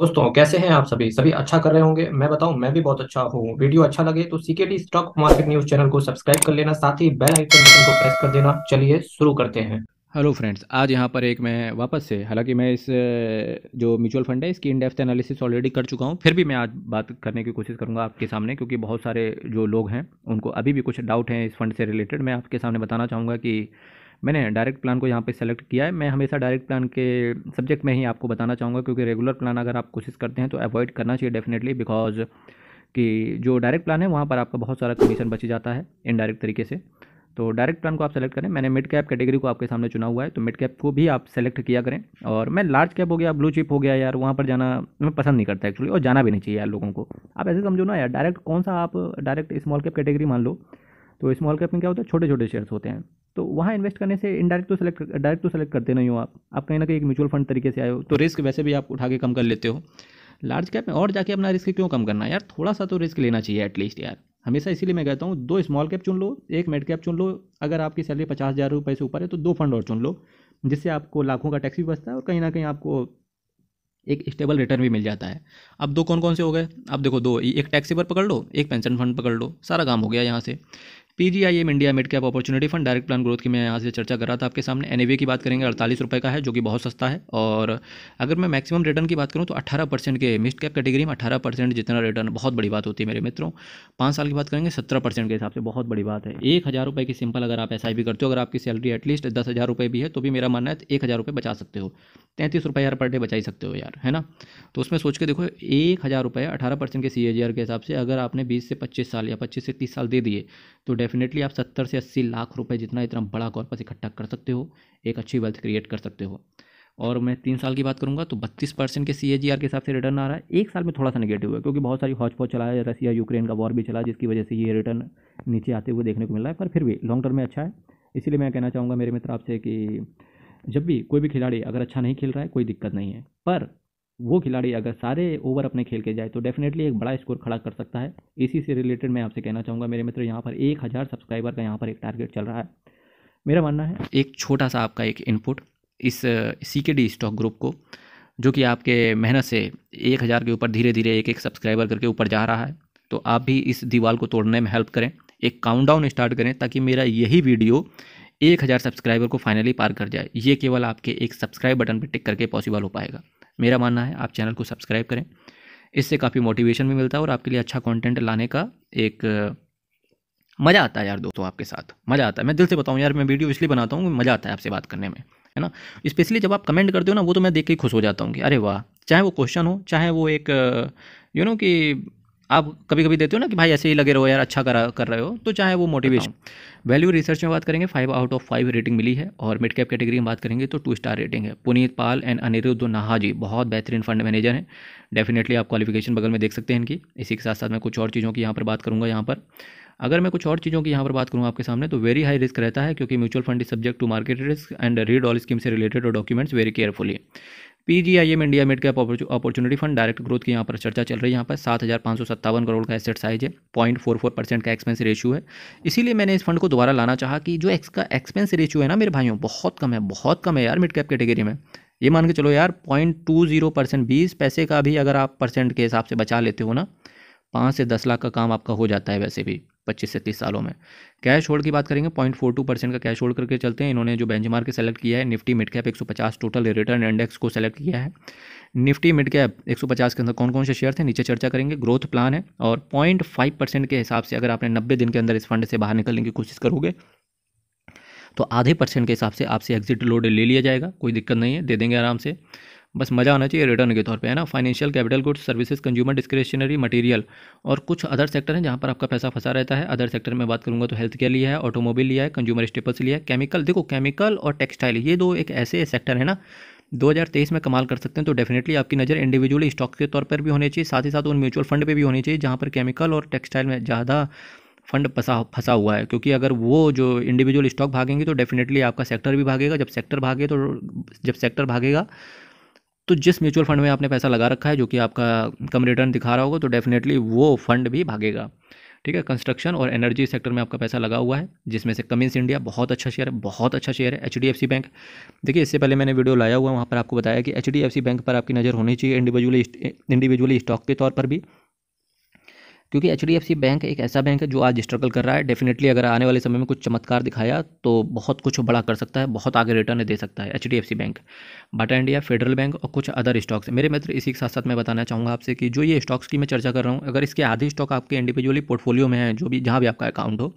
दोस्तों कैसे हैं आप सभी सभी अच्छा कर रहे होंगे मैं बताऊं मैं भी बहुत अच्छा हूं वीडियो अच्छा लगे तो CKD stock market news channel को सब्सक्राइब कर लेना साथ ही बेल आइकन बटन को प्रेस कर देना चलिए शुरू करते हैं हेलो फ्रेंड्स आज यहाँ पर एक मैं वापस से हालांकि मैं इस जो म्यूचुअल फंड है इसकी इनडेप्थ एनालिसिस ऑलरेडी कर चुका हूँ फिर भी मैं आज बात करने की कोशिश करूँगा आपके सामने क्योंकि बहुत सारे जो लोग हैं उनको अभी भी कुछ डाउट हैं इस फंड से रिलेटेड मैं आपके सामने बताना चाहूँगा कि मैंने डायरेक्ट प्लान को यहाँ पे सेलेक्ट किया है मैं हमेशा डायरेक्ट प्लान के सब्जेक्ट में ही आपको बताना चाहूँगा क्योंकि रेगुलर प्लान अगर आप कोशिश करते हैं तो अवॉइड करना चाहिए डेफिनेटली बिकॉज कि जो डायरेक्ट प्लान है वहाँ पर आपका बहुत सारा कमीशन बच जाता है इनडायरेक्ट तरीके से तो डायरेक्ट प्लान को आप सेलेक्ट करें मैंने मिड कैप कैटेगरी को आपके सामने चुना हुआ है तो मिड कैप को भी आप सेलेक्ट किया करें और मैं लार्ज कैप हो गया ब्लू चिप हो गया यार वहाँ पर जाना मैं पसंद नहीं करता एक्चुअली और जाना भी नहीं चाहिए यार लोगों को आप ऐसे समझो ना यार डायरेक्ट कौन सा आप डायरेक्ट स्मॉल कैप कैटेगरी मान लो तो स्मॉल कैप में क्या होता है छोटे छोटे शेयर्स होते हैं तो वहाँ इन्वेस्ट करने से इनडायरेक्ट तो सेलेक्ट डायरेक्ट तो सेलेक्ट करते नहीं हो आप आप कहीं ना कहीं एक म्यूचुअल फंड तरीके से आए हो तो रिस्क वैसे भी आप उठा के कम कर लेते हो लार्ज कैप में और जाके अपना रिस्क क्यों कम करना यार थोड़ा सा तो रिस्क लेना चाहिए एटलीस्ट यार हमेशा इसीलिए मैं कहता हूँ दो स्मॉल कैप चुन लो एक मिड कैप चुन लो अगर आपकी सैलरी पचास हज़ार रुपये से ऊपर है तो दो फंड और चुन लो जिससे आपको लाखों का टैक्स भी बचता है और कहीं ना कहीं आपको एक स्टेबल रिटर्न भी मिल जाता है अब दो कौन कौन से हो गए अब देखो दो एक टैक्सी पर पकड़ लो एक पेंशन फंड पकड़ लो सारा काम हो गया यहाँ से PGIM India mid cap opportunity fund direct plan growth की मैं यहाँ से चर्चा कर रहा था आपके सामने एनएवी की बात करेंगे अड़तालीस रुपये का है जो कि बहुत सस्ता है और अगर मैं मैक्सिमम रिटर्न की बात करूँ तो अठारह परसेंट के मिड कैप कैटेगरी में अठारह परसेंट जितना रिटर्न बहुत बड़ी बात होती है मेरे मित्रों पाँच साल की बात करेंगे सत्रह परसेंट के हिसाब से बहुत बड़ी बात है एक हज़ार रुपये की सिंपल अगर आप एस करते हो अगर आपकी सैलरी एटलीस्ट दस हज़ार रुपये भी है तो भी मेरा मानना है तो एक हज़ार रुपये बचा सकते हो तैंतीस रुपये यार पर डे बचा ही सकते हो यार है ना तो उसमें सोच के देखो एक हज़ार रुपये अठारह परसेंट के सी के हिसाब से अगर आपने बीस से पच्चीस साल या पच्चीस से तीस साल दे दिए तो डेफिनेटली आप सत्तर से अस्सी लाख रुपए जितना इतना बड़ा कॉर्पस इकट्ठा कर सकते हो एक अच्छी वेल्थ क्रिएट कर सकते हो और मैं तीन साल की बात करूंगा तो बत्तीस परसेंट के सी के हिसाब से रिटर्न आ रहा है एक साल में थोड़ा सा नेगेटिव है क्योंकि बहुत सारी हौज फौज चला है रसिया यूक्रेन का वॉर भी चला जिसकी वजह से ये रिटर्न नीचे आते हुए देखने को मिल रहा है पर फिर भी लॉन्ग टर्म में अच्छा है इसीलिए मैं कहना चाहूँगा मेरे मित्र आपसे कि जब भी कोई भी खिलाड़ी अगर अच्छा नहीं खेल रहा है कोई दिक्कत नहीं है पर वो खिलाड़ी अगर सारे ओवर अपने खेल के जाए तो डेफिनेटली एक बड़ा स्कोर खड़ा कर सकता है इसी से रिलेटेड मैं आपसे कहना चाहूँगा मेरे मित्र यहाँ पर एक हज़ार सब्सक्राइबर का यहाँ पर एक टारगेट चल रहा है मेरा मानना है एक छोटा सा आपका एक इनपुट इस सी के डी स्टॉक ग्रुप को जो कि आपके मेहनत से एक हज़ार के ऊपर धीरे धीरे एक एक सब्सक्राइबर करके ऊपर जा रहा है तो आप भी इस दीवार को तोड़ने में हेल्प करें एक काउंटडाउन स्टार्ट करें ताकि मेरा यही वीडियो एक हज़ार सब्सक्राइबर को फाइनली पार कर जाए ये केवल आपके एक सब्सक्राइब बटन पर टिक करके पॉसिबल हो पाएगा मेरा मानना है आप चैनल को सब्सक्राइब करें इससे काफ़ी मोटिवेशन भी मिलता है और आपके लिए अच्छा कंटेंट लाने का एक मज़ा आता है यार दोस्तों आपके साथ मज़ा आता है मैं दिल से बताऊँ यार मैं वीडियो इसलिए बनाता हूँ मज़ा आता है आपसे बात करने में है ना स्पेशली जब आप कमेंट करते हो ना वो तो मैं देख के खुश हो जाता हूँ कि अरे वाह चाहे वो क्वेश्चन हो चाहे वो एक यू नो कि आप कभी कभी देते हो ना कि भाई ऐसे ही लगे रहो यार अच्छा करा कर रहे हो तो चाहे वो मोटिवेशन वैल्यू रिसर्च में बात करेंगे five out of five rating मिली है और मिड कैप कैटेगरी में बात करेंगे तो टू स्टार रेटिंग है पुनीत पाल एंड अनिरुद्ध नाहा जी बहुत बेहतरीन फंड मैनेजर हैं डेफिनेटली आप क्वालिफिकेशन बगल में देख सकते हैं इनकी इसी के साथ साथ मैं कुछ और चीज़ों की यहाँ पर बात करूँगा यहाँ पर अगर मैं कुछ और चीज़ों की यहाँ पर बात करूँ आपके सामने तो वेरी हाई रिस्क रहता है क्योंकि mutual fund is subject to market risk and read all scheme से related documents very carefully PGIM India mid cap opportunity fund direct growth की यहाँ पर चर्चा चल रही है यहाँ पर सात हज़ार पाँच सौ सत्तावन करोड़ का एसेट साइज है पॉइंट फोर फोर परसेंट का एक्सपेंस रेशियो है इसीलिए मैंने इस फंड को दोबारा लाना चाहा कि जो एक्स का एक्सपेंस रेशियो है ना मेरे भाइयों बहुत कम है बहुत कम है यार मिड कैप कैटेगरी में ये मान के चलो यार पॉइंट टू जीरो परसेंट बीस पैसे का भी अगर आप परसेंट के हिसाब से बचा लेते हो ना पाँच से दस लाख का काम आपका हो जाता है वैसे भी पच्चीस से तीस सालों में कैश होल्ड की बात करेंगे पॉइंट फोर टू परसेंट का कैश होल्ड करके चलते हैं इन्होंने जो बेंचमार्क सेलेक्ट किया है निफ्टी मिड कैप एक सौ पचास टोटल रिटर्न इंडेक्स को सेलेक्ट किया है निफ्टी मिड कैप एक सौ पचास के अंदर कौन कौन से शेयर थे नीचे चर्चा करेंगे ग्रोथ प्लान है और पॉइंट फाइव परसेंट के हिसाब से अगर आपने नब्बे दिन के अंदर इस फंड से बाहर निकलने की कोशिश करोगे तो आधे परसेंट के हिसाब से आपसे एग्जिट लोड ले लिया जाएगा कोई दिक्कत नहीं है दे देंगे आराम से बस मज़ा आना चाहिए रिटर्न के तौर पे है ना financial capital goods services consumer discretionary material और कुछ अदर सेक्टर हैं जहाँ पर आपका पैसा फंसा रहता है अदर सेक्टर में बात करूँगा तो हेल्थ केयर लिया है ऑटोमोबाइल लिया है कंज्यूमर स्टेपल्स लिया है केमिकल देखो केमिकल और टेक्सटाइल ये दो एक ऐसे सेक्टर है ना 2023 में कमाल कर सकते हैं तो डेफिनेटली आपकी नज़र इंडिविजुअल स्टॉक के तौर पर भी होनी चाहिए साथ ही साथ उन म्यूचुअल फंड पे भी होनी चाहिए जहाँ पर केमिकल और टेक्सटाइल में ज़्यादा फंड फंडा फंसा हुआ है क्योंकि अगर वो जो इंडिविजुअल स्टॉक भागेंगे तो डेफिनेटली आपका सेक्टर भी भागेगा जब सेक्टर भागे तो जब सेक्टर भागेगा तो जिस म्यूचुअल फंड में आपने पैसा लगा रखा है जो कि आपका कम रिटर्न दिखा रहा होगा तो डेफिनेटली वो फंड भी भागेगा ठीक है कंस्ट्रक्शन और एनर्जी सेक्टर में आपका पैसा लगा हुआ है जिसमें से कमिंस इंडिया बहुत अच्छा शेयर है बहुत अच्छा शेयर है H D F C bank देखिए इससे पहले मैंने वीडियो लाया हुआ वहाँ पर आपको बताया कि H D F C bank पर आपकी नज़र होनी चाहिए इंडिविजुअली इंडिविजुअली स्टॉक के तौर पर भी क्योंकि एच बैंक एक ऐसा बैंक है जो आज स्ट्रगल कर रहा है डेफिनेटली अगर आने वाले समय में कुछ चमत्कार दिखाया तो बहुत कुछ बड़ा कर सकता है बहुत आगे रिटर्न दे सकता है H bank Bata India Federal bank और कुछ अदर स्टॉक्स मेरे मित्र इसी के साथ साथ मैं बताना चाहूँगा आपसे कि जो ये स्टॉक्स की मैं चर्चा कर रहा हूँ अगर इसके आधे स्टॉक आपके इंडिविजुअली पोर्टफोलियो में है जो भी जहाँ भी आपका अकाउंट हो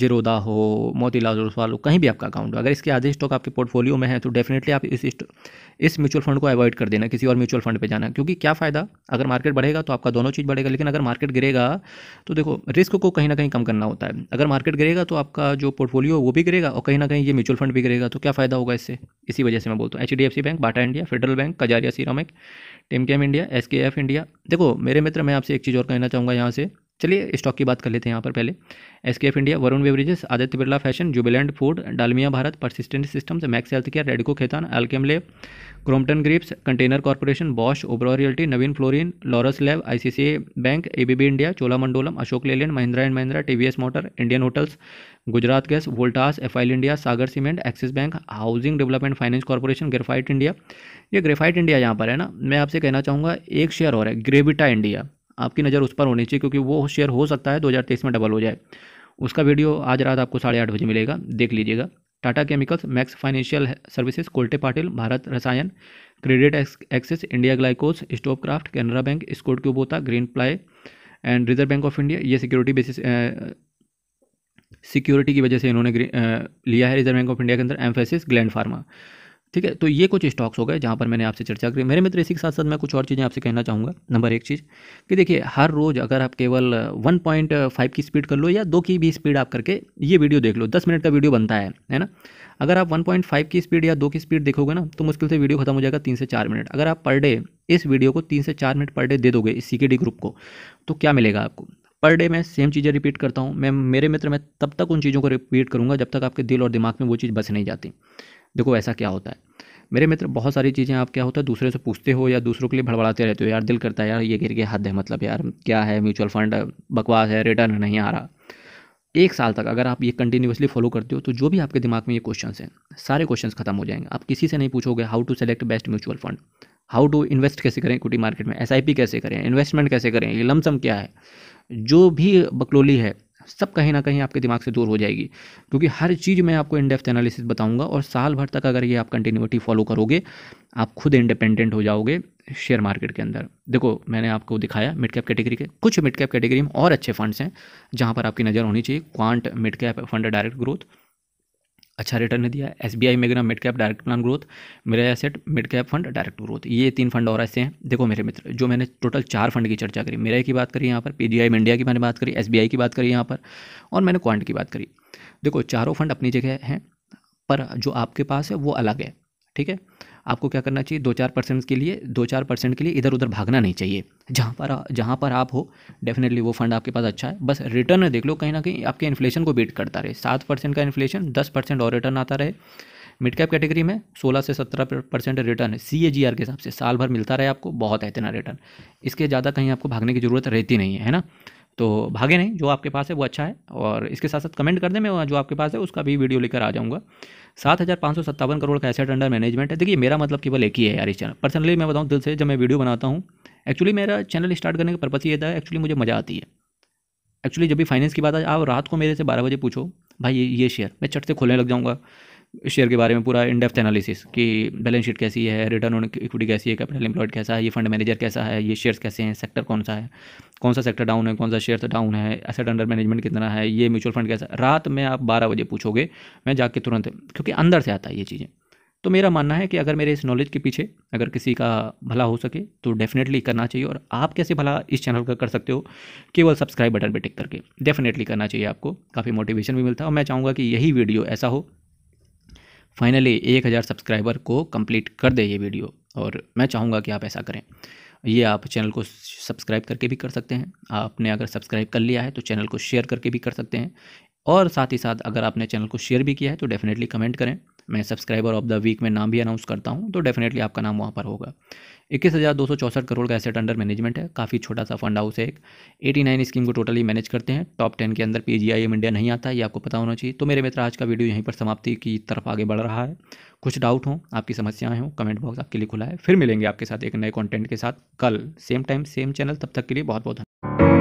जिरोदा हो मोतीलाल ओसवाल हो कहीं भी आपका अकाउंट हो अगर इसके आधे स्टॉक आपके पोर्टफोलियो में है तो डेफिनेटली आप इस इस म्यूचुअल फंड को अवॉइड कर देना किसी और म्यूचुअल फंड पे जाना क्योंकि क्या फ़ायदा अगर मार्केट बढ़ेगा तो आपका दोनों चीज़ बढ़ेगा लेकिन अगर मार्केट गिरेगा तो देखो रिस्क को कहीं ना कहीं कम करना होता है अगर मार्केट गिरेगा तो आपका जो पोर्टफोलियो वो भी गिरेगा और कहीं ना कहीं ये म्यूचुअल फंड भी गिरेगा तो क्या फ़ायदा होगा इससे इसी वजह से मैं बोलता हूँ H bank Bata India Federal bank Kajaria ceramic Timken India S India देखो मेरे मित्र मैं आपसे एक चीज़ और कहना चाहूँगा यहाँ से चलिए स्टॉक की बात कर लेते हैं यहाँ पर पहले S K F India Varun beverages Aditya Birla fashion Jubilant food Dalmia Bharat Persistent Systems Max health care Radico Khaitan Alkem lab Crompton Greaves container corporation Bosch Oberoi realty Navin fluorine Laurus lab ICICI bank ABB India Cholamandalam Ashok Leyland Mahindra and Mahindra TVS motor Indian hotels Gujarat gas Voltas F India Sagar cement Axis bank housing development finance corporation graphite India ये graphite India यहाँ पर है ना मैं आपसे कहना चाहूँगा एक शेयर और है ग्रेविटा इंडिया आपकी नज़र उस पर होनी चाहिए क्योंकि वो शेयर हो सकता है दो में डबल हो जाए उसका वीडियो आज रात आपको साढ़े आठ बजे मिलेगा देख लीजिएगा Tata chemicals Max financial services Kolte Patil Bharat Rasayan credit Axis India glycols stove craft Canara bank Escorts Kubota green ply and Reserve Bank of India ये सिक्योरिटी बेसिस सिक्योरिटी की वजह से इन्होंने लिया है रिजर्व बैंक ऑफ इंडिया के अंदर एम्फेसिस ग्लैंड फार्मा ठीक है तो ये कुछ स्टॉक्स हो गए जहाँ पर मैंने आपसे चर्चा करी मेरे मित्र इसी के साथ साथ मैं कुछ और चीज़ें आपसे कहना चाहूँगा नंबर एक चीज़ कि देखिए हर रोज़ अगर आप केवल 1.5 की स्पीड कर लो या दो की भी स्पीड आप करके ये वीडियो देख लो दस मिनट का वीडियो बनता है है ना अगर आप 1.5 की स्पीड या दो की स्पीड देखोगे ना तो मुश्किल से वीडियो खत्म हो जाएगा तीन से चार मिनट अगर आप पर डे इस वीडियो को तीन से चार मिनट पर डे दे दोगे इस सी ग्रुप को तो क्या मिलेगा आपको पर डे मैं सेम चीज़ें रिपीट करता हूँ मैं मेरे मित्र मैं तब तक उन चीज़ों को रिपीट करूँगा जब तक आपके दिल और दिमाग में वो चीज़ बस नहीं जाती देखो ऐसा क्या होता है मेरे मित्र बहुत सारी चीज़ें आप क्या होता है दूसरे से पूछते हो या दूसरों के लिए भड़बड़ाते रहते हो यार दिल करता है यार ये गिर गया हद है मतलब यार क्या है म्यूचुअल फंड बकवास है रिटर्न नहीं आ रहा एक साल तक अगर आप ये कंटिन्यूसली फॉलो करते हो तो जो भी आपके दिमाग में ये क्वेश्चन हैं सारे क्वेश्चन खत्म हो जाएंगे आप किसी से नहीं पूछोगे how to select best mutual fund how to invest कैसे करें इक्विटी मार्केट में एस कैसे करें इन्वेस्टमेंट कैसे करें ये लमसम क्या है जो भी बकलोली है सब कहीं ना कहीं आपके दिमाग से दूर हो जाएगी क्योंकि हर चीज़ मैं आपको इनडेप्थ एनालिसिस बताऊंगा और साल भर तक अगर ये आप कंटिन्यूटी फॉलो करोगे आप खुद इंडिपेंडेंट हो जाओगे शेयर मार्केट के अंदर देखो मैंने आपको दिखाया मिड कैप कैटेगरी के कुछ मिड कैप कैटेगरी में और अच्छे फंड्स हैं जहाँ पर आपकी नज़र होनी चाहिए quant mid cap fund direct growth अच्छा रिटर्न दिया S B I Magnum mid cap direct plan growth Mirae asset mid cap fund direct growth ये तीन फंड और ऐसे हैं देखो मेरे मित्र जो मैंने टोटल चार फंड की चर्चा करी मेरा की बात करी यहाँ पर पी जी आई इंडिया की मैंने बात करी एस बी आई की बात करी यहाँ पर और मैंने क्वांट की बात करी देखो चारों फंड अपनी जगह हैं पर जो आपके पास है वो अलग है ठीक है आपको क्या करना चाहिए दो चार परसेंट के लिए दो चार परसेंट के लिए इधर उधर भागना नहीं चाहिए जहाँ पर जहाँ पर आप हो डेफिनेटली वो फंड आपके पास अच्छा है बस रिटर्न देख लो कहीं ना कहीं आपके इन्फ्लेशन को बीट करता रहे सात परसेंट का इन्फ्लेशन दस परसेंट और रिटर्न आता रहे मिड कैप कैटेगरी में 16 से 17 percent return C A G R के हिसाब से साल भर मिलता रहे आपको बहुत है इतना रिटर्न इसके ज़्यादा कहीं आपको भागने की ज़रूरत रहती नहीं है ना तो भागे नहीं जो आपके पास है वो अच्छा है और इसके साथ साथ कमेंट कर दें मैं जो आपके पास है उसका भी वीडियो लेकर आ जाऊँगा सात हज़ार पाँच सौ सत्तावन करोड़ का एसेट अंडर मैनेजमेंट है देखिए मेरा मतलब केवल एक ही है यार इस चैनल पर्सनली मैं बताऊँ दिल से जब मैं वीडियो बनाता हूँ एक्चुअली मेरा चैनल स्टार्ट करने का पर्पज़ ये था एक्चुअली मुझे मज़ा आती है एक्चुअली जब भी फाइनेंस की बात है आप रात को मेरे से बारह बजे पूछो भाई ये शेयर मैं चट से खोलने लग जाऊँगा शेयर के बारे में पूरा इन डेप्थ एनालिसिस कि बैलेंस शीट कैसी है रिटर्न ऑन इक्विटी कैसी है कैपिटल एम्प्लॉयड कैसा है ये फंड मैनेजर कैसा है ये शेयर्स कैसे हैं सेक्टर कौन सा है कौन सा सेक्टर डाउन है कौन सा शेयर डाउन है एसेट अंडर मैनेजमेंट कितना है ये म्यूचुअल फंड कैसा रात में आप बारह बजे पूछोगे मैं जाके तुरंत क्योंकि अंदर से आता है ये चीज़ें तो मेरा मानना है कि अगर मेरे इस नॉलेज के पीछे अगर किसी का भला हो सके तो डेफिनेटली करना चाहिए और आप कैसे भला इस चैनल का कर सकते हो केवल सब्सक्राइब बटन पर टिक करके डेफिनेटली करना चाहिए आपको काफ़ी मोटिवेशन भी मिलता है और मैं चाहूँगा कि यही वीडियो ऐसा हो फाइनली एक हज़ार सब्सक्राइबर को कंप्लीट कर दे ये वीडियो और मैं चाहूँगा कि आप ऐसा करें ये आप चैनल को सब्सक्राइब करके भी कर सकते हैं आपने अगर सब्सक्राइब कर लिया है तो चैनल को शेयर करके भी कर सकते हैं और साथ ही साथ अगर आपने चैनल को शेयर भी किया है तो डेफिनेटली कमेंट करें मैं सब्सक्राइबर ऑफ द वीक में नाम भी अनाउंस करता हूँ तो डेफिनेटली आपका नाम वहाँ पर होगा इक्कीस हज़ार दो सौ चौसठ करोड़ का एसेट अंडर मैनेजमेंट है काफ़ी छोटा सा फंड हाउस है एक एटी नाइन स्कीम को टोटली मैनेज करते हैं टॉप टेन के अंदर P G I M India नहीं आता है ये आपको पता होना चाहिए तो मेरे मित्र आज का वीडियो यहीं पर समाप्ति की तरफ आगे बढ़ रहा है कुछ डाउट हो आपकी समस्याएं हो कमेंट बॉक्स आपके लिए खुला है फिर मिलेंगे आपके साथ एक नए कॉन्टेंट के साथ कल सेम टाइम सेम चैनल तब तक के लिए बहुत बहुत धन्यवाद